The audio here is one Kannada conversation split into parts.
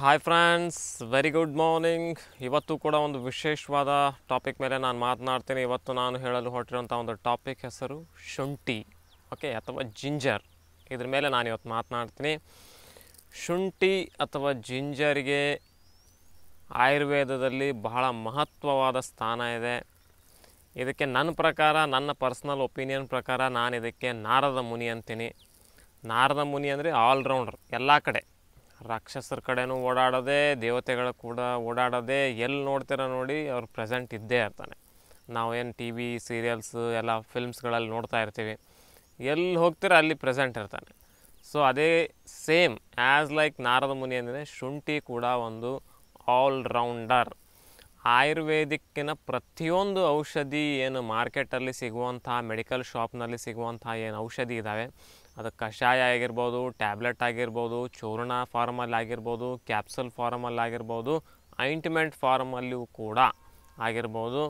hi friends very good morning ಇವತ್ತು ಕೂಡ ಒಂದು ವಿಶೇಷವಾದ ಟಾಪಿಕ್ ಮೇಲೆ ನಾನು ಮಾತನಾಡ್ತೀನಿ ಇವತ್ತು ನಾನು ಹೇಳಲು ಹೊರಟಿರೋಂಥ ಒಂದು ಟಾಪಿಕ್ ಹೆಸರು ಶುಂಠಿ ಓಕೆ ಅಥವಾ ಜಿಂಜರ್ ಇದ್ರ ಮೇಲೆ ನಾನು ಇವತ್ತು ಮಾತನಾಡ್ತೀನಿ ಶುಂಠಿ ಅಥವಾ ಜಿಂಜರಿಗೆ ಆಯುರ್ವೇದದಲ್ಲಿ ಬಹಳ ಮಹತ್ವವಾದ ಸ್ಥಾನ ಇದೆ ಇದಕ್ಕೆ ನನ್ನ ಪ್ರಕಾರ ನನ್ನ ಪರ್ಸ್ನಲ್ ಒಪಿನಿಯನ್ ಪ್ರಕಾರ ನಾನು ಇದಕ್ಕೆ ನಾರದ ಮುನಿ ಅಂತೀನಿ ನಾರದ ಮುನಿ ಅಂದರೆ ಆಲ್ರೌಂಡರ್ ಎಲ್ಲ ಕಡೆ ರಾಕ್ಷಸರ ಕಡೆನೂ ಓಡಾಡೋದೆ ದೇವತೆಗಳ ಕೂಡ ಓಡಾಡೋದೇ ಎಲ್ಲಿ ನೋಡ್ತೀರ ನೋಡಿ ಅವ್ರು ಪ್ರೆಸೆಂಟ್ ಇದ್ದೇ ಇರ್ತಾನೆ ನಾವೇನು ಟಿ ವಿ ಸೀರಿಯಲ್ಸ್ ಎಲ್ಲ ಫಿಲ್ಮ್ಸ್ಗಳಲ್ಲಿ ನೋಡ್ತಾ ಇರ್ತೀವಿ ಎಲ್ಲಿ ಹೋಗ್ತೀರ ಅಲ್ಲಿ ಪ್ರೆಸೆಂಟ್ ಇರ್ತಾನೆ ಸೊ ಅದೇ ಸೇಮ್ ಆ್ಯಸ್ ಲೈಕ್ ನಾರದ ಮುನಿ ಅಂದರೆ ಶುಂಠಿ ಕೂಡ ಒಂದು ಆಲ್ರೌಂಡರ್ ಆಯುರ್ವೇದಿಕ್ಕಿನ ಪ್ರತಿಯೊಂದು ಔಷಧಿ ಏನು ಮಾರ್ಕೆಟಲ್ಲಿ ಸಿಗುವಂಥ ಮೆಡಿಕಲ್ ಶಾಪ್ನಲ್ಲಿ ಸಿಗುವಂಥ ಏನು ಔಷಧಿ ಇದ್ದಾವೆ ಅದು ಕಷಾಯ ಆಗಿರ್ಬೋದು ಟ್ಯಾಬ್ಲೆಟ್ ಆಗಿರ್ಬೋದು ಚೂರ್ಣ ಫಾರ್ಮಲ್ಲಿ ಆಗಿರ್ಬೋದು ಕ್ಯಾಪ್ಸಲ್ ಫಾರ್ಮಲ್ಲಿ ಆಗಿರ್ಬೋದು ಐಂಟ್ಮೆಂಟ್ ಫಾರ್ಮಲ್ಲಿಯೂ ಕೂಡ ಆಗಿರ್ಬೋದು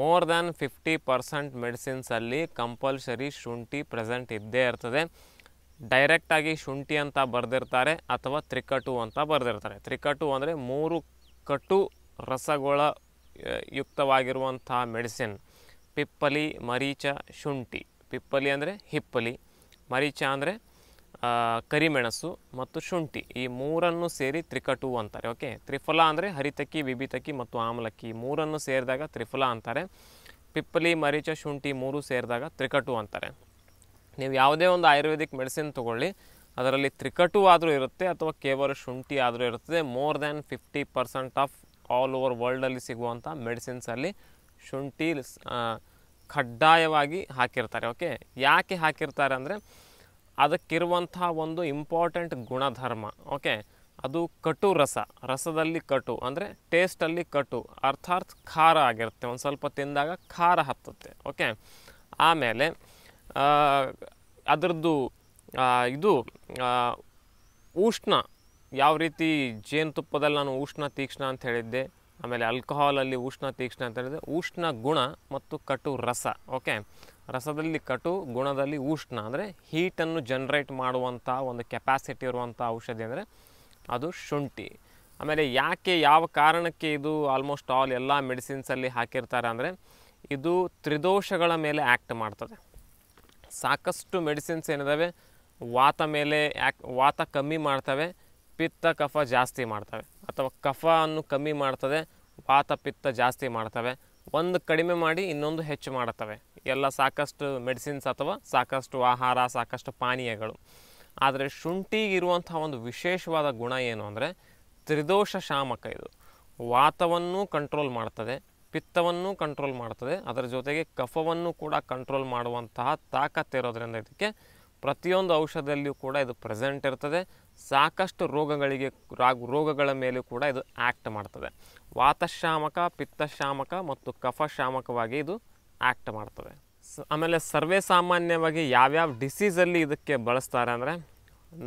ಮೋರ್ ದ್ಯಾನ್ ಫಿಫ್ಟಿ ಪರ್ಸೆಂಟ್ ಮೆಡಿಸಿನ್ಸಲ್ಲಿ ಕಂಪಲ್ಸರಿ ಶುಂಠಿ ಪ್ರೆಸೆಂಟ್ ಇದ್ದೇ ಇರ್ತದೆ ಡೈರೆಕ್ಟಾಗಿ ಶುಂಠಿ ಅಂತ ಬರೆದಿರ್ತಾರೆ ಅಥವಾ ತ್ರಿಕಟು ಅಂತ ಬರೆದಿರ್ತಾರೆ ತ್ರಿಕಟು ಅಂದರೆ ಮೂರು ಕಟು ರಸಗಳ ಯುಕ್ತವಾಗಿರುವಂಥ ಮೆಡಿಸಿನ್ ಪಿಪ್ಪಲಿ ಮರೀಚ ಶುಂಠಿ ಪಿಪ್ಪಲಿ ಅಂದರೆ ಹಿಪ್ಪಲಿ ಮರೀಚ ಅಂದರೆ ಕರಿಮೆಣಸು ಮತ್ತು ಶುಂಠಿ ಈ ಮೂರನ್ನು ಸೇರಿ ತ್ರಿಕಟು ಅಂತಾರೆ ಓಕೆ ತ್ರಿಫಲ ಅಂದರೆ ಹರಿತಕ್ಕಿ ವಿಭಿತಕ್ಕಿ ಮತ್ತು ಆಮಲಕ್ಕಿ ಮೂರನ್ನು ಸೇರಿದಾಗ ತ್ರಿಫಲ ಅಂತಾರೆ ಪಿಪ್ಪಲಿ ಮರೀಚ ಶುಂಠಿ ಮೂರು ಸೇರಿದಾಗ ತ್ರಿಕಟು ಅಂತಾರೆ ನೀವು ಯಾವುದೇ ಒಂದು ಆಯುರ್ವೇದಿಕ್ ಮೆಡಿಸಿನ್ ತೊಗೊಳ್ಳಿ ಅದರಲ್ಲಿ ತ್ರಿಕಟು ಆದರೂ ಇರುತ್ತೆ ಅಥವಾ ಕೇವಲ ಶುಂಠಿ ಆದರೂ ಇರುತ್ತದೆ more than fifty percent of all over ವರ್ಲ್ಡಲ್ಲಿ ಸಿಗುವಂಥ ಮೆಡಿಸಿನ್ಸಲ್ಲಿ ಶುಂಠಿ ಕಡ್ಡಾಯವಾಗಿ ಹಾಕಿರ್ತಾರೆ ಓಕೆ ಯಾಕೆ ಹಾಕಿರ್ತಾರೆ ಅಂದರೆ ಅದಕ್ಕಿರುವಂಥ ಒಂದು ಇಂಪಾರ್ಟೆಂಟ್ ಗುಣಧರ್ಮ ಓಕೆ ಅದು ಕಟು ರಸ ರಸದಲ್ಲಿ ಕಟು ಅಂದರೆ ಟೇಸ್ಟಲ್ಲಿ ಕಟು ಅರ್ಥಾತ್ ಖಾರ ಆಗಿರುತ್ತೆ ಒಂದು ಸ್ವಲ್ಪ ತಿಂದಾಗ ಖಾರ ಹತ್ತುತ್ತೆ ಓಕೆ ಆಮೇಲೆ ಅದರದ್ದು ಇದು ಉಷ್ಣ ಯಾವ ರೀತಿ ಜೇನುತುಪ್ಪದಲ್ಲಿ ನಾನು ಉಷ್ಣ ತೀಕ್ಷ್ಣ ಅಂತ ಹೇಳಿದ್ದೆ ಆಮೇಲೆ ಆಲ್ಕೋಹಾಲಲ್ಲಿ ಉಷ್ಣ ತೀಕ್ಷ್ಣ ಅಂತ ಹೇಳಿದರೆ ಉಷ್ಣ ಗುಣ ಮತ್ತು ಕಟು ರಸ ಓಕೆ ರಸದಲ್ಲಿ ಕಟು ಗುಣದಲ್ಲಿ ಉಷ್ಣ ಅಂದರೆ ಹೀಟನ್ನು ಜನ್ರೇಟ್ ಮಾಡುವಂಥ ಒಂದು ಕೆಪಾಸಿಟಿ ಇರುವಂಥ ಔಷಧಿ ಅಂದರೆ ಅದು ಶುಂಠಿ ಆಮೇಲೆ ಯಾಕೆ ಯಾವ ಕಾರಣಕ್ಕೆ ಇದು ಆಲ್ಮೋಸ್ಟ್ ಆಲ್ ಎಲ್ಲ ಮೆಡಿಸಿನ್ಸಲ್ಲಿ ಹಾಕಿರ್ತಾರೆ ಅಂದರೆ ಇದು ತ್ರಿದೋಷಗಳ ಮೇಲೆ ಆ್ಯಕ್ಟ್ ಮಾಡ್ತದೆ ಸಾಕಷ್ಟು ಮೆಡಿಸಿನ್ಸ್ ಏನಿದ್ದಾವೆ ವಾತ ಮೇಲೆ ಆ್ಯಕ್ ವಾತ ಕಮ್ಮಿ ಮಾಡ್ತವೆ ಪಿತ್ತ ಕಫ ಜಾಸ್ತಿ ಮಾಡ್ತವೆ ಅಥವಾ ಕಫವನ್ನು ಕಮ್ಮಿ ಮಾಡ್ತದೆ ವಾತ ಪಿತ್ತ ಜಾಸ್ತಿ ಮಾಡ್ತವೆ ಒಂದು ಕಡಿಮೆ ಮಾಡಿ ಇನ್ನೊಂದು ಹೆಚ್ಚು ಮಾಡುತ್ತವೆ ಎಲ್ಲ ಸಾಕಷ್ಟು ಮೆಡಿಸಿನ್ಸ್ ಅಥವಾ ಸಾಕಷ್ಟು ಆಹಾರ ಸಾಕಷ್ಟು ಪಾನೀಯಗಳು ಆದರೆ ಶುಂಠಿಗಿರುವಂಥ ಒಂದು ವಿಶೇಷವಾದ ಗುಣ ಏನು ಅಂದರೆ ತ್ರಿದೋಷ ಶಾಮಕ ಇದು ವಾತವನ್ನು ಕಂಟ್ರೋಲ್ ಮಾಡ್ತದೆ ಪಿತ್ತವನ್ನು ಕಂಟ್ರೋಲ್ ಮಾಡ್ತದೆ ಅದರ ಜೊತೆಗೆ ಕಫವನ್ನು ಕೂಡ ಕಂಟ್ರೋಲ್ ಮಾಡುವಂತಹ ಇರೋದರಿಂದ ಇದಕ್ಕೆ ಪ್ರತಿಯೊಂದು ಔಷಧದಲ್ಲಿಯೂ ಕೂಡ ಇದು ಪ್ರೆಸೆಂಟ್ ಇರ್ತದೆ ಸಾಕಷ್ಟು ರೋಗಗಳಿಗೆ ರೋಗಗಳ ಮೇಲೂ ಕೂಡ ಇದು ಆ್ಯಕ್ಟ್ ಮಾಡ್ತದೆ ವಾತಶಾಮಕ ಪಿತ್ತಶಾಮಕ ಮತ್ತು ಕಫಶಾಮಕವಾಗಿ ಇದು ಆ್ಯಕ್ಟ್ ಮಾಡ್ತದೆ ಆಮೇಲೆ ಸರ್ವೇ ಸಾಮಾನ್ಯವಾಗಿ ಯಾವ್ಯಾವ ಡಿಸೀಸಲ್ಲಿ ಇದಕ್ಕೆ ಬಳಸ್ತಾರೆ ಅಂದರೆ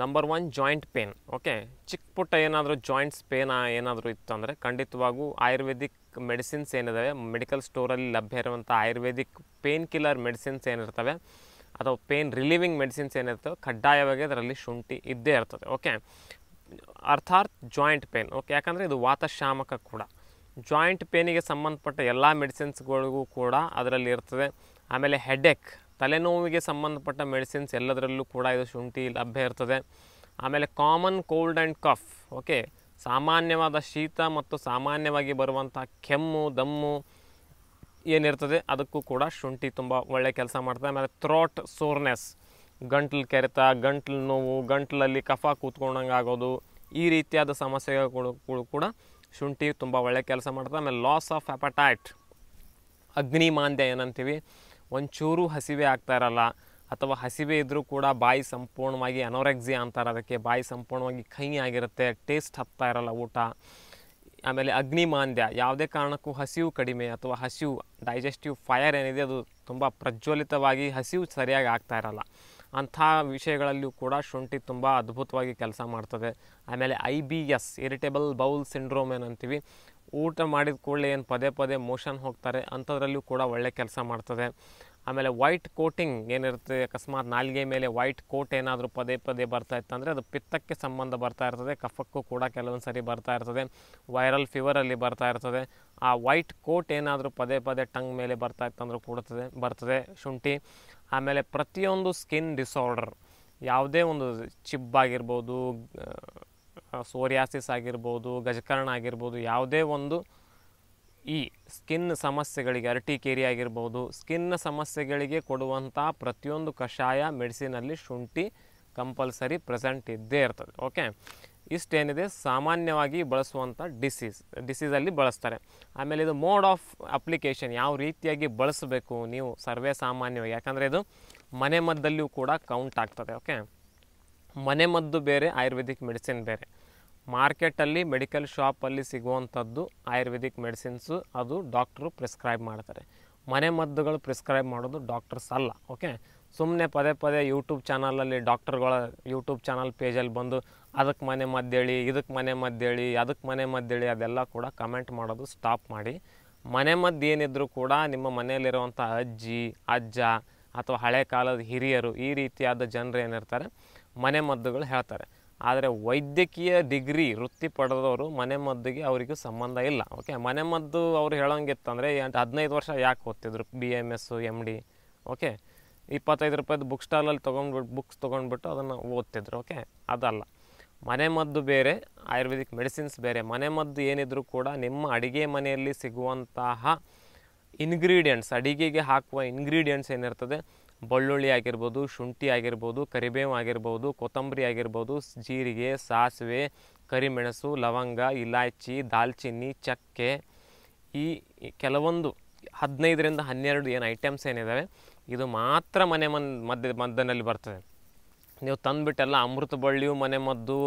number one joint pain okay ಚಿಕ್ಕ ಪುಟ್ಟ ಏನಾದರೂ ಜಾಯಿಂಟ್ಸ್ ಪೇನ ಏನಾದರೂ ಇತ್ತು ಅಂದರೆ ಖಂಡಿತವಾಗೂ ಆಯುರ್ವೇದಿಕ್ ಮೆಡಿಸಿನ್ಸ್ ಏನಿದ್ದಾವೆ ಮೆಡಿಕಲ್ ಸ್ಟೋರಲ್ಲಿ ಲಭ್ಯ ಇರುವಂಥ ಆಯುರ್ವೇದಿಕ್ ಪೇನ್ ಕಿಲ್ಲರ್ ಮೆಡಿಸಿನ್ಸ್ ಏನಿರ್ತವೆ ಅಥವಾ ಪೇನ್ ರಿಲೀವಿಂಗ್ ಮೆಡಿಸಿನ್ಸ್ ಏನಿರ್ತವೆ ಕಡ್ಡಾಯವಾಗಿ ಅದರಲ್ಲಿ ಶುಂಠಿ ಇದ್ದೇ ಇರ್ತದೆ ಓಕೆ ಅರ್ಥಾತ್ ಜಾಯಿಂಟ್ ಪೇನ್ ಓಕೆ ಯಾಕಂದರೆ ಇದು ವಾತಶಾಮಕ ಕೂಡ ಜಾಯಿಂಟ್ ಪೇನಿಗೆ ಸಂಬಂಧಪಟ್ಟ ಎಲ್ಲ ಮೆಡಿಸಿನ್ಸ್ಗಳಿಗೂ ಕೂಡ ಅದರಲ್ಲಿ ಇರ್ತದೆ ಆಮೇಲೆ ಹೆಡೆಕ್ ತಲೆನೋವಿಗೆ ಸಂಬಂಧಪಟ್ಟ ಮೆಡಿಸಿನ್ಸ್ ಎಲ್ಲದರಲ್ಲೂ ಕೂಡ ಇದು ಶುಂಠಿ ಲಭ್ಯ ಇರ್ತದೆ ಆಮೇಲೆ common cold and cough okay ಸಾಮಾನ್ಯವಾದ ಶೀತ ಮತ್ತು ಸಾಮಾನ್ಯವಾಗಿ ಬರುವಂಥ ಕೆಮ್ಮು ದಮ್ಮು ಏನಿರ್ತದೆ ಅದಕ್ಕೂ ಕೂಡ ಶುಂಠಿ ತುಂಬ ಒಳ್ಳೆ ಕೆಲಸ ಮಾಡ್ತದೆ ಆಮೇಲೆ ಥ್ರೋಟ್ ಸೋರ್ನೆಸ್ ಗಂಟ್ಲು ಕೆರೆತ ಗಂಟ್ಲು ನೋವು ಗಂಟ್ಲಲ್ಲಿ ಕಫ ಕೂತ್ಕೊಂಡಂಗೆ ಆಗೋದು ಈ ರೀತಿಯಾದ ಸಮಸ್ಯೆಗಳು ಕೂಡ ಶುಂಠಿ ತುಂಬ ಒಳ್ಳೆ ಕೆಲಸ ಮಾಡ್ತದೆ ಆಮೇಲೆ ಲಾಸ್ ಆಫ್ ಅಪಟ್ಯಾಟ್ ಅಗ್ನಿ ಮಾಂದ್ಯ ಏನಂತೀವಿ ಒಂಚೂರು ಹಸಿವೆ ಆಗ್ತಾ ಇರಲ್ಲ ಅಥವಾ ಹಸಿವೆ ಇದ್ದರೂ ಕೂಡ ಬಾಯಿ ಸಂಪೂರ್ಣವಾಗಿ ಅನೋರೆಕ್ಸಿಯಾ ಅಂತಾರೆ ಅದಕ್ಕೆ ಬಾಯಿ ಸಂಪೂರ್ಣವಾಗಿ ಕಹಿ ಆಗಿರುತ್ತೆ ಟೇಸ್ಟ್ ಹತ್ತಾ ಇರಲ್ಲ ಊಟ ಆಮೇಲೆ ಅಗ್ನಿಮಾಂದ್ಯ ಯಾವುದೇ ಕಾರಣಕ್ಕೂ ಹಸಿವು ಕಡಿಮೆ ಅಥವಾ ಹಸಿವು ಡೈಜೆಸ್ಟಿವ್ ಫೈರ್ ಏನಿದೆ ಅದು ತುಂಬ ಪ್ರಜ್ವಲಿತವಾಗಿ ಹಸಿವು ಸರಿಯಾಗಿ ಆಗ್ತಾ ಇರಲ್ಲ ಅಂಥ ವಿಷಯಗಳಲ್ಲಿಯೂ ಕೂಡ ಶುಂಠಿ ತುಂಬ ಅದ್ಭುತವಾಗಿ ಕೆಲಸ ಮಾಡ್ತದೆ ಆಮೇಲೆ I B S irritable bowel syndrome ಏನಂತೀವಿ ಊಟ ಮಾಡಿದ ಕೂಡಲೇ ಏನು ಪದೇ ಪದೇ ಮೋಷನ್ ಹೋಗ್ತಾರೆ ಅಂಥದ್ರಲ್ಲೂ ಕೂಡ ಒಳ್ಳೆ ಕೆಲಸ ಮಾಡ್ತದೆ ಆಮೇಲೆ ವೈಟ್ ಕೋಟಿಂಗ್ ಏನಿರುತ್ತೆ ಅಕಸ್ಮಾತ್ ನಾಲ್ಗೆ ಮೇಲೆ ವೈಟ್ ಕೋಟ್ ಏನಾದರೂ ಪದೇ ಪದೇ ಬರ್ತಾ ಇತ್ತಂದರೆ ಅದು ಪಿತ್ತಕ್ಕೆ ಸಂಬಂಧ ಬರ್ತಾ ಇರ್ತದೆ ಕಫಕ್ಕೂ ಕೂಡ ಕೆಲವೊಂದು ಸರಿ ಬರ್ತಾ ಇರ್ತದೆ ವೈರಲ್ ಫೀವರಲ್ಲಿ ಬರ್ತಾ ಇರ್ತದೆ ಆ ವೈಟ್ ಕೋಟ್ ಏನಾದರೂ ಪದೇ ಪದೇ ಟಂಗ್ ಮೇಲೆ ಬರ್ತಾ ಇತ್ತಂದರೂ ಕೂಡುತ್ತದೆ ಬರ್ತದೆ ಶುಂಠಿ ಆಮೇಲೆ ಪ್ರತಿಯೊಂದು ಸ್ಕಿನ್ ಡಿಸಾರ್ಡರ್ ಯಾವುದೇ ಒಂದು ಆಗಿರ್ಬೋದು ಸೋರಿಯಾಸಿಸ್ ಆಗಿರ್ಬೋದು ಗಜಕರ್ಣ ಆಗಿರ್ಬೋದು ಯಾವುದೇ ಒಂದು ಈ ಸ್ಕಿನ್ ಸಮಸ್ಯೆಗಳಿಗೆ ಅರಟಿಕೇರಿ ಆಗಿರ್ಬೋದು ಸ್ಕಿನ್ ಸಮಸ್ಯೆಗಳಿಗೆ ಕೊಡುವಂಥ ಪ್ರತಿಯೊಂದು ಕಷಾಯ ಮೆಡಿಸಿನಲ್ಲಿ ಶುಂಠಿ ಕಂಪಲ್ಸರಿ ಪ್ರೆಸೆಂಟ್ ಇದ್ದೇ ಇರ್ತದೆ ಓಕೆ ಇಷ್ಟೇನಿದೆ ಸಾಮಾನ್ಯವಾಗಿ ಬಳಸುವಂಥ ಡಿಸೀಸ್ ಡಿಸೀಸಲ್ಲಿ ಬಳಸ್ತಾರೆ ಆಮೇಲೆ ಇದು ಮೋಡ್ ಆಫ್ ಅಪ್ಲಿಕೇಶನ್ ಯಾವ ರೀತಿಯಾಗಿ ಬಳಸಬೇಕು ನೀವು ಸರ್ವೇ ಸಾಮಾನ್ಯವಾಗಿ ಯಾಕಂದರೆ ಇದು ಮದ್ದಲ್ಲಿಯೂ ಕೂಡ ಕೌಂಟ್ ಆಗ್ತದೆ ಓಕೆ ಮನೆಮದ್ದು ಬೇರೆ ಆಯುರ್ವೇದಿಕ್ ಮೆಡಿಸಿನ್ ಬೇರೆ ಮಾರ್ಕೆಟಲ್ಲಿ ಮೆಡಿಕಲ್ ಶಾಪಲ್ಲಿ ಸಿಗುವಂಥದ್ದು ಆಯುರ್ವೇದಿಕ್ ಮೆಡಿಸಿನ್ಸು ಅದು ಡಾಕ್ಟ್ರು ಪ್ರಿಸ್ಕ್ರೈಬ್ ಮಾಡ್ತಾರೆ ಮನೆ ಮದ್ದುಗಳು ಪ್ರಿಸ್ಕ್ರೈಬ್ ಮಾಡೋದು ಡಾಕ್ಟರ್ಸ್ ಅಲ್ಲ ಓಕೆ ಸುಮ್ಮನೆ ಪದೇ ಪದೇ ಯೂಟ್ಯೂಬ್ ಚಾನಲಲ್ಲಿ ಡಾಕ್ಟರ್ಗಳ ಯೂಟ್ಯೂಬ್ ಚಾನಲ್ ಪೇಜಲ್ಲಿ ಬಂದು ಅದಕ್ಕೆ ಮನೆ ಮದ್ದೇಳಿ ಇದಕ್ಕೆ ಮನೆ ಮದ್ದೇಳಿ ಅದಕ್ಕೆ ಮನೆ ಮದ್ದೇಳಿ ಅದೆಲ್ಲ ಕೂಡ ಕಮೆಂಟ್ ಮಾಡೋದು ಸ್ಟಾಪ್ ಮಾಡಿ ಮನೆ ಮದ್ದು ಏನಿದ್ರೂ ಕೂಡ ನಿಮ್ಮ ಮನೆಯಲ್ಲಿರುವಂಥ ಅಜ್ಜಿ ಅಜ್ಜ ಅಥವಾ ಹಳೆ ಕಾಲದ ಹಿರಿಯರು ಈ ರೀತಿಯಾದ ಜನರು ಏನಿರ್ತಾರೆ ಮನೆ ಮದ್ದುಗಳು ಹೇಳ್ತಾರೆ ಆದರೆ ವೈದ್ಯಕೀಯ ಡಿಗ್ರಿ ವೃತ್ತಿ ಪಡೆದವರು ಮನೆಮದ್ದುಗೆ ಅವರಿಗೂ ಸಂಬಂಧ ಇಲ್ಲ ಓಕೆ ಮನೆಮದ್ದು ಅವ್ರು ಹೇಳೋಂಗಿತ್ತಂದರೆ ಹದಿನೈದು ವರ್ಷ ಯಾಕೆ ಓದ್ತಿದ್ರು B M S M D okay ಇಪ್ಪತ್ತೈದು ರೂಪಾಯಿದು ಬುಕ್ ಸ್ಟಾಲಲ್ಲಿ ತೊಗೊಂಡ್ಬಿಟ್ಟು ಬುಕ್ಸ್ ತೊಗೊಂಡ್ಬಿಟ್ಟು ಅದನ್ನು ಓದ್ತಿದ್ರು ಓಕೆ ಅದಲ್ಲ ಮನೆಮದ್ದು ಬೇರೆ ಆಯುರ್ವೇದಿಕ್ ಮೆಡಿಸಿನ್ಸ್ ಬೇರೆ ಮನೆಮದ್ದು ಏನಿದ್ರು ಕೂಡ ನಿಮ್ಮ ಅಡಿಗೆ ಮನೆಯಲ್ಲಿ ಸಿಗುವಂತಹ ಇನ್ಗ್ರೀಡಿಯೆಂಟ್ಸ್ ಅಡಿಗೆಗೆ ಹಾಕುವ ಇನ್ಗ್ರೀಡಿಯೆಂಟ್ಸ್ ಏನಿರ್ತದೆ ಬಳ್ಳುಳ್ಳಿ ಆಗಿರ್ಬೋದು ಶುಂಠಿ ಆಗಿರ್ಬೋದು ಕರಿಬೇವು ಆಗಿರ್ಬೋದು ಕೊತ್ತಂಬರಿ ಆಗಿರ್ಬೋದು ಜೀರಿಗೆ ಸಾಸಿವೆ ಕರಿಮೆಣಸು ಲವಂಗ ಇಲಾಚಿ ದಾಲ್ಚಿನ್ನಿ ಚಕ್ಕೆ ಈ ಕೆಲವೊಂದು ಹದಿನೈದರಿಂದ ಹನ್ನೆರಡು ಏನು ಐಟಮ್ಸ್ ಏನಿದ್ದಾವೆ ಇದು ಮಾತ್ರ ಮನೆ ಮನ್ ಮದ್ದ ಮದ್ದನಲ್ಲಿ ಬರ್ತದೆ ನೀವು ತಂದುಬಿಟ್ಟೆಲ್ಲ ಅಮೃತ ಬಳ್ಳಿಯು ಮನೆ ಮದ್ದು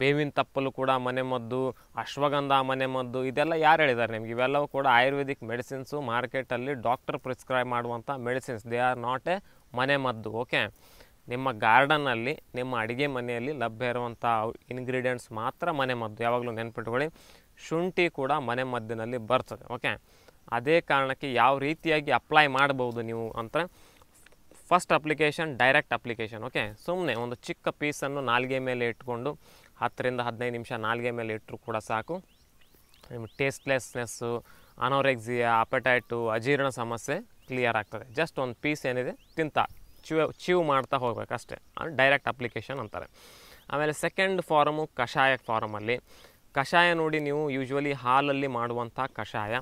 ಬೇವಿನ ತಪ್ಪಲು ಕೂಡ ಮನೆಮದ್ದು ಅಶ್ವಗಂಧ ಮನೆಮದ್ದು ಇದೆಲ್ಲ ಯಾರು ಹೇಳಿದ್ದಾರೆ ನಿಮ್ಗೆ ಇವೆಲ್ಲವೂ ಕೂಡ ಆಯುರ್ವೇದಿಕ್ ಮೆಡಿಸಿನ್ಸು ಮಾರ್ಕೆಟಲ್ಲಿ ಡಾಕ್ಟರ್ ಪ್ರಿಸ್ಕ್ರೈಬ್ ಮಾಡುವಂಥ medicines they are not a ಮನೆ ಮದ್ದು ಓಕೆ ನಿಮ್ಮ ಗಾರ್ಡನ್ನಲ್ಲಿ ನಿಮ್ಮ ಅಡುಗೆ ಮನೆಯಲ್ಲಿ ಲಭ್ಯ ಇರುವಂಥ ಇಂಗ್ರೀಡಿಯೆಂಟ್ಸ್ ಮಾತ್ರ ಮನೆಮದ್ದು ಯಾವಾಗಲೂ ನೆನ್ಪಿಟ್ಕೊಳ್ಳಿ ಶುಂಠಿ ಕೂಡ ಮನೆ ಮದ್ದಿನಲ್ಲಿ ಬರ್ತದೆ ಓಕೆ ಅದೇ ಕಾರಣಕ್ಕೆ ಯಾವ ರೀತಿಯಾಗಿ ಅಪ್ಲೈ ಮಾಡ್ಬೋದು ನೀವು ಅಂತ first application direct application okay ಸುಮ್ಮನೆ ಒಂದು ಚಿಕ್ಕ ಪೀಸನ್ನು ನಾಲ್ಗೆ ಮೇಲೆ ಇಟ್ಕೊಂಡು ಹತ್ತರಿಂದ ಹದಿನೈದು ನಿಮಿಷ ನಾಲ್ಗೆ ಮೇಲೆ ಇಟ್ಟರು ಕೂಡ ಸಾಕು ನಿಮ್ಮ ಟೇಸ್ಟ್ಲೆಸ್ನೆಸ್ಸು ಅನೋರೆಕ್ಸಿಯಾ ಅಪಟೈಟು ಅಜೀರ್ಣ ಸಮಸ್ಯೆ ಕ್ಲಿಯರ್ ಆಗ್ತದೆ ಜಸ್ಟ್ ಒಂದು ಪೀಸ್ ಏನಿದೆ ತಿಂತ ಚೀವ್ ಚೀವ್ ಮಾಡ್ತಾ ಹೋಗಬೇಕಷ್ಟೇ ಅದು ಡೈರೆಕ್ಟ್ ಅಪ್ಲಿಕೇಶನ್ ಅಂತಾರೆ ಆಮೇಲೆ ಸೆಕೆಂಡ್ ಫಾರಮು ಕಷಾಯ ಫಾರಮಲ್ಲಿ ಕಷಾಯ ನೋಡಿ ನೀವು ಯೂಶ್ವಲಿ ಹಾಲಲ್ಲಿ ಮಾಡುವಂಥ ಕಷಾಯ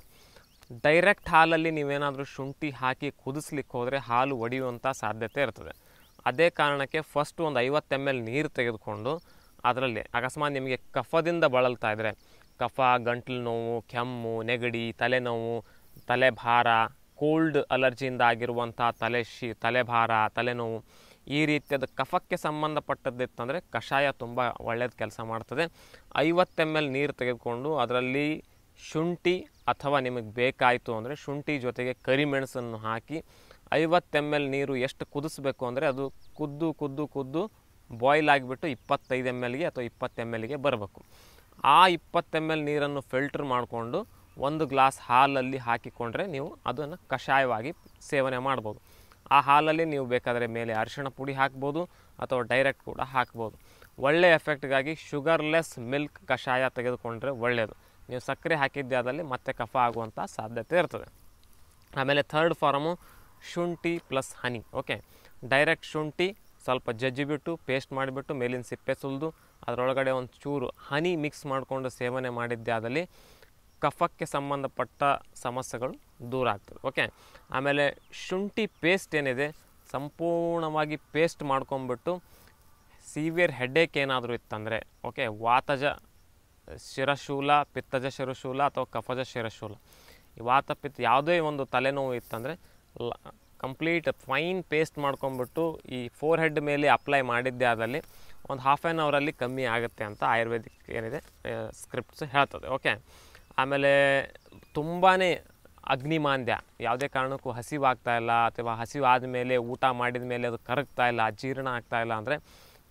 ಡೈರೆಕ್ಟ್ ಹಾಲಲ್ಲಿ ನೀವೇನಾದರೂ ಶುಂಠಿ ಹಾಕಿ ಕುದಿಸ್ಲಿಕ್ಕೆ ಹೋದರೆ ಹಾಲು ಒಡೆಯುವಂಥ ಸಾಧ್ಯತೆ ಇರ್ತದೆ ಅದೇ ಕಾರಣಕ್ಕೆ ಫಸ್ಟ್ ಒಂದು ಐವತ್ತು ಎಮ್ ಎಲ್ ನೀರು ತೆಗೆದುಕೊಂಡು ಅದರಲ್ಲಿ ಅಕಸ್ಮಾತ್ ನಿಮಗೆ ಕಫದಿಂದ ಬಳಲ್ತಾ ಇದ್ದರೆ ಕಫ ಗಂಟ್ಲು ನೋವು ಕೆಮ್ಮು ನೆಗಡಿ ತಲೆನೋವು ತಲೆಭಾರ ಕೋಲ್ಡ್ ಅಲರ್ಜಿಯಿಂದ ಆಗಿರುವಂಥ ತಲೆ ಶಿ ತಲೆಭಾರ ತಲೆನೋವು ಈ ರೀತಿಯಾದ ಕಫಕ್ಕೆ ಸಂಬಂಧಪಟ್ಟದ್ದಿತ್ತಂದರೆ ಕಷಾಯ ತುಂಬ ಒಳ್ಳೆಯದು ಕೆಲಸ ಮಾಡ್ತದೆ ಐವತ್ತು ಎಮ್ ಎಲ್ ನೀರು ತೆಗೆದುಕೊಂಡು ಅದರಲ್ಲಿ ಶುಂಠಿ ಅಥವಾ ನಿಮಗೆ ಬೇಕಾಯಿತು ಅಂದರೆ ಶುಂಠಿ ಜೊತೆಗೆ ಕರಿಮೆಣಸನ್ನು ಹಾಕಿ ಐವತ್ತು ಎಮ್ ಎಲ್ ನೀರು ಎಷ್ಟು ಕುದಿಸ್ಬೇಕು ಅಂದರೆ ಅದು ಕುದ್ದು ಕುದ್ದು ಕುದ್ದು ಬಾಯ್ಲ್ ಆಗಿಬಿಟ್ಟು ಇಪ್ಪತ್ತೈದು ಎಮ್ ಎಲ್ಗೆ ಅಥವಾ ಇಪ್ಪತ್ತು ಎಮ್ ಎಲ್ಗೆ ಬರಬೇಕು ಆ ಇಪ್ಪತ್ತು ಎಮ್ ಎಲ್ ನೀರನ್ನು ಫಿಲ್ಟರ್ ಮಾಡಿಕೊಂಡು ಒಂದು ಗ್ಲಾಸ್ ಹಾಲಲ್ಲಿ ಹಾಕಿಕೊಂಡ್ರೆ ನೀವು ಅದನ್ನು ಕಷಾಯವಾಗಿ ಸೇವನೆ ಮಾಡ್ಬೋದು ಆ ಹಾಲಲ್ಲಿ ನೀವು ಬೇಕಾದರೆ ಮೇಲೆ ಅರಿಶಿಣ ಪುಡಿ ಹಾಕ್ಬೋದು ಅಥವಾ ಡೈರೆಕ್ಟ್ ಕೂಡ ಹಾಕ್ಬೋದು ಒಳ್ಳೆಯ ಎಫೆಕ್ಟ್ಗಾಗಿ ಶುಗರ್ಲೆಸ್ ಮಿಲ್ಕ್ ಕಷಾಯ ತೆಗೆದುಕೊಂಡ್ರೆ ಒಳ್ಳೆಯದು ನೀವು ಸಕ್ಕರೆ ಹಾಕಿದ್ದೆ ಅದರಲ್ಲಿ ಮತ್ತೆ ಕಫ ಆಗುವಂಥ ಸಾಧ್ಯತೆ ಇರ್ತದೆ ಆಮೇಲೆ ಥರ್ಡ್ ಫಾರಮು ಶುಂಠಿ ಪ್ಲಸ್ ಹನಿ ಓಕೆ ಡೈರೆಕ್ಟ್ ಶುಂಠಿ ಸ್ವಲ್ಪ ಜಜ್ಜಿಬಿಟ್ಟು ಪೇಸ್ಟ್ ಮಾಡಿಬಿಟ್ಟು ಮೇಲಿನ ಸಿಪ್ಪೆ ಸುಲಿದು ಅದರೊಳಗಡೆ ಒಂದು ಚೂರು ಹನಿ ಮಿಕ್ಸ್ ಮಾಡಿಕೊಂಡು ಸೇವನೆ ಮಾಡಿದ್ದೆ ಆದಲ್ಲಿ ಕಫಕ್ಕೆ ಸಂಬಂಧಪಟ್ಟ ಸಮಸ್ಯೆಗಳು ದೂರ ಆಗ್ತದೆ ಓಕೆ ಆಮೇಲೆ ಶುಂಠಿ ಪೇಸ್ಟ್ ಏನಿದೆ ಸಂಪೂರ್ಣವಾಗಿ ಪೇಸ್ಟ್ ಮಾಡ್ಕೊಂಬಿಟ್ಟು ಸೀವಿಯರ್ ಹೆಡ್ಡೇಕ್ ಏನಾದರೂ ಇತ್ತಂದರೆ ಓಕೆ ವಾತಜ ಶಿರಶೂಲ ಪಿತ್ತಜ ಶಿರಶೂಲ ಅಥವಾ ಕಫಜ ಶಿರಶೂಲ ಈ ವಾತ ಪಿತ್ ಯಾವುದೇ ಒಂದು ತಲೆನೋವು ಇತ್ತಂದರೆ ಲ ಕಂಪ್ಲೀಟ್ ಫೈನ್ ಪೇಸ್ಟ್ ಮಾಡ್ಕೊಂಬಿಟ್ಟು ಈ ಫೋರ್ ಹೆಡ್ ಮೇಲೆ ಅಪ್ಲೈ ಮಾಡಿದ್ದೆ ಆದಲ್ಲಿ ಒಂದು ಹಾಫ್ ಆ್ಯನ್ ಅವರಲ್ಲಿ ಕಮ್ಮಿ ಆಗುತ್ತೆ ಅಂತ ಆಯುರ್ವೇದಿಕ್ ಏನಿದೆ ಸ್ಕ್ರಿಪ್ಟ್ಸ್ ಹೇಳ್ತದೆ ಓಕೆ ಆಮೇಲೆ ತುಂಬಾ ಅಗ್ನಿಮಾಂದ್ಯ ಯಾವುದೇ ಕಾರಣಕ್ಕೂ ಹಸಿವಾಗ್ತಾ ಇಲ್ಲ ಅಥವಾ ಹಸಿವಾದ ಮೇಲೆ ಊಟ ಮಾಡಿದ ಮೇಲೆ ಅದು ಕರಗ್ತಾ ಇಲ್ಲ ಜೀರ್ಣ ಆಗ್ತಾ ಇಲ್ಲ ಅಂದರೆ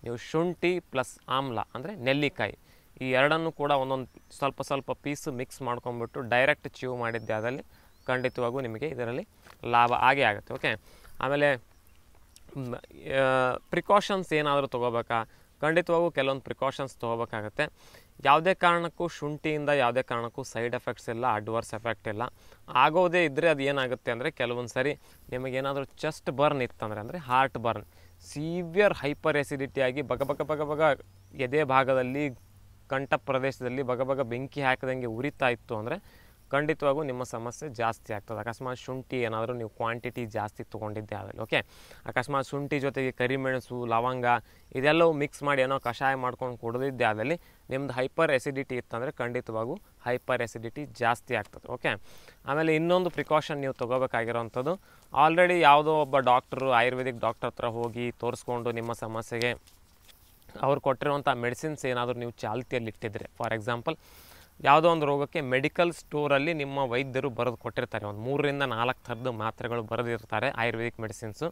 ನೀವು ಶುಂಠಿ ಪ್ಲಸ್ ಆಮ್ಲ ಅಂದರೆ ನೆಲ್ಲಿಕಾಯಿ ಈ ಎರಡನ್ನು ಕೂಡ ಒಂದೊಂದು ಸ್ವಲ್ಪ ಸ್ವಲ್ಪ ಪೀಸ್ ಮಿಕ್ಸ್ ಮಾಡ್ಕೊಂಬಿಟ್ಟು ಡೈರೆಕ್ಟ್ ಚೀವ್ ಮಾಡಿದ್ದೆ ಅದರಲ್ಲಿ ಖಂಡಿತವಾಗೂ ನಿಮಗೆ ಇದರಲ್ಲಿ ಲಾಭ ಆಗೇ ಆಗುತ್ತೆ ಓಕೆ ಆಮೇಲೆ ಪ್ರಿಕಾಷನ್ಸ್ ಏನಾದರೂ ತೊಗೋಬೇಕಾ ಖಂಡಿತವಾಗೂ ಕೆಲವೊಂದು ಪ್ರಿಕಾಷನ್ಸ್ ತೊಗೋಬೇಕಾಗತ್ತೆ ಯಾವುದೇ ಕಾರಣಕ್ಕೂ ಶುಂಠಿಯಿಂದ ಯಾವುದೇ ಕಾರಣಕ್ಕೂ ಸೈಡ್ ಎಫೆಕ್ಟ್ಸ್ ಇಲ್ಲ ಅಡ್ವರ್ಸ್ ಎಫೆಕ್ಟ್ ಇಲ್ಲ ಆಗೋದೇ ಇದ್ದರೆ ಅದು ಏನಾಗುತ್ತೆ ಅಂದರೆ ಕೆಲವೊಂದು ಸರಿ ನಿಮಗೇನಾದರೂ ಚೆಸ್ಟ್ ಬರ್ನ್ ಇತ್ತಂದರೆ ಅಂದರೆ ಹಾರ್ಟ್ ಬರ್ನ್ ಸೀವಿಯರ್ ಹೈಪರ್ ಎಸಿಡಿಟಿಯಾಗಿ ಬಗ ಬಗ ಬಗ ಬಗ ಎದೆ ಭಾಗದಲ್ಲಿ ಕಂಠ ಪ್ರದೇಶದಲ್ಲಿ ಬಗಬಗ ಬೆಂಕಿ ಹಾಕದಂಗೆ ಉರಿತಾ ಇತ್ತು ಅಂದರೆ ಖಂಡಿತವಾಗೂ ನಿಮ್ಮ ಸಮಸ್ಯೆ ಜಾಸ್ತಿ ಆಗ್ತದೆ ಅಕಸ್ಮಾತ್ ಶುಂಠಿ ಏನಾದರೂ ನೀವು ಕ್ವಾಂಟಿಟಿ ಜಾಸ್ತಿ ತೊಗೊಂಡಿದ್ದೆ ಆದಲ್ಲಿ ಓಕೆ ಅಕಸ್ಮಾತ್ ಶುಂಠಿ ಜೊತೆಗೆ ಕರಿಮೆಣಸು ಲವಂಗ ಇದೆಲ್ಲವೂ ಮಿಕ್ಸ್ ಮಾಡಿ ಏನೋ ಕಷಾಯ ಮಾಡ್ಕೊಂಡು ಕುಡಿದಿದ್ದೆ ಆದಲ್ಲಿ ನಿಮ್ಮದು ಹೈಪರ್ ಎಸಿಡಿಟಿ ಇತ್ತಂದರೆ ಖಂಡಿತವಾಗೂ ಹೈಪರ್ ಎಸಿಡಿಟಿ ಜಾಸ್ತಿ ಆಗ್ತದೆ ಓಕೆ ಆಮೇಲೆ ಇನ್ನೊಂದು ಪ್ರಿಕಾಷನ್ ನೀವು ತೊಗೋಬೇಕಾಗಿರೋವಂಥದ್ದು ಆಲ್ರೆಡಿ ಯಾವುದೋ ಒಬ್ಬ ಡಾಕ್ಟ್ರು ಆಯುರ್ವೇದಿಕ್ ಡಾಕ್ಟ್ರ್ ಹತ್ರ ಹೋಗಿ ತೋರಿಸ್ಕೊಂಡು ನಿಮ್ಮ ಸಮಸ್ಯೆಗೆ ಅವ್ರು ಕೊಟ್ಟಿರುವಂಥ ಮೆಡಿಸಿನ್ಸ್ ಏನಾದರೂ ನೀವು ಚಾಲ್ತಿಯಲ್ಲಿ ಇಟ್ಟಿದ್ರೆ ಫಾರ್ ಎಕ್ಸಾಂಪಲ್ ಯಾವುದೋ ಒಂದು ರೋಗಕ್ಕೆ ಮೆಡಿಕಲ್ ಸ್ಟೋರಲ್ಲಿ ನಿಮ್ಮ ವೈದ್ಯರು ಬರೆದು ಕೊಟ್ಟಿರ್ತಾರೆ ಒಂದು ಮೂರರಿಂದ ನಾಲ್ಕು ಥರದ್ದು ಮಾತ್ರೆಗಳು ಬರೆದಿರ್ತಾರೆ ಆಯುರ್ವೇದಿಕ್ ಮೆಡಿಸಿನ್ಸು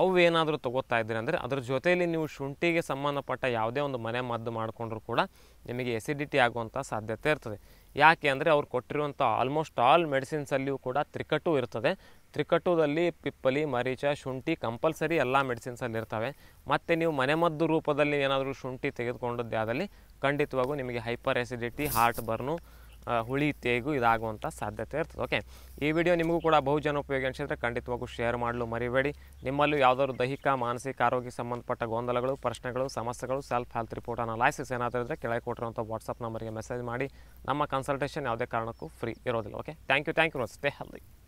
ಅವು ಏನಾದರೂ ತೊಗೋತಾ ಇದ್ದೀರಿ ಅಂದರೆ ಅದ್ರ ಜೊತೆಯಲ್ಲಿ ನೀವು ಶುಂಠಿಗೆ ಸಂಬಂಧಪಟ್ಟ ಯಾವುದೇ ಒಂದು ಮನೆ ಮದ್ದು ಮಾಡಿಕೊಂಡ್ರೂ ಕೂಡ ನಿಮಗೆ ಎಸಿಡಿಟಿ ಆಗುವಂಥ ಸಾಧ್ಯತೆ ಇರ್ತದೆ ಯಾಕೆ ಅಂದರೆ ಅವ್ರು ಕೊಟ್ಟಿರುವಂಥ ಆಲ್ಮೋಸ್ಟ್ ಆಲ್ ಮೆಡಿಸಿನ್ಸಲ್ಲಿಯೂ ಕೂಡ ತ್ರಿಕಟು ಇರ್ತದೆ ತ್ರಿಕಟುದಲ್ಲಿ ಪಿಪ್ಪಲಿ ಮರೀಚ ಶುಂಠಿ ಕಂಪಲ್ಸರಿ ಎಲ್ಲ ಮೆಡಿಸಿನ್ಸಲ್ಲಿ ಇರ್ತವೆ ಮತ್ತು ನೀವು ಮನೆಮದ್ದು ರೂಪದಲ್ಲಿ ಏನಾದರೂ ಶುಂಠಿ ತೆಗೆದುಕೊಂಡದ್ದೇ ಆದಲ್ಲಿ ಖಂಡಿತವಾಗೂ ನಿಮಗೆ ಹೈಪರ್ ಎಸಿಡಿಟಿ ಹಾರ್ಟ್ ಬರ್ನು ಹುಳಿ ತೇಗು ಇದಾಗುವಂಥ ಸಾಧ್ಯತೆ ಇರ್ತದೆ ಓಕೆ ಈ ವಿಡಿಯೋ ನಿಮಗೂ ಕೂಡ ಉಪಯೋಗ ಅನಿಸಿದ್ರೆ ಖಂಡಿತವಾಗೂ ಶೇರ್ ಮಾಡಲು ಮರಿಬೇಡಿ ನಿಮ್ಮಲ್ಲೂ ಯಾವುದಾದ್ರು ದೈಹಿಕ ಮಾನಸಿಕ ಆರೋಗ್ಯ ಸಂಬಂಧಪಟ್ಟ ಗೊಂದಲಗಳು ಪ್ರಶ್ನೆಗಳು ಸಮಸ್ಯೆಗಳು ಸೆಲ್ಫ್ ಹೆಲ್ತ್ ರಿಪೋರ್ಟ್ ಅನಾಲಿಸಿಸ್ ಏನಾದರೂ ಇದ್ದರೆ ಕೆಳಗೆ ಕೊಟ್ಟಿರುವಂಥ ವಾಟ್ಸಪ್ ನಂಬರಿಗೆ ಮೆಸೇಜ್ ಮಾಡಿ ನಮ್ಮ ಕನ್ಸಲ್ಟೇಷನ್ ಯಾವುದೇ ಕಾರಣಕ್ಕೂ ಫ್ರೀ ಇರೋದಿಲ್ಲ okay thank you thank you stay healthy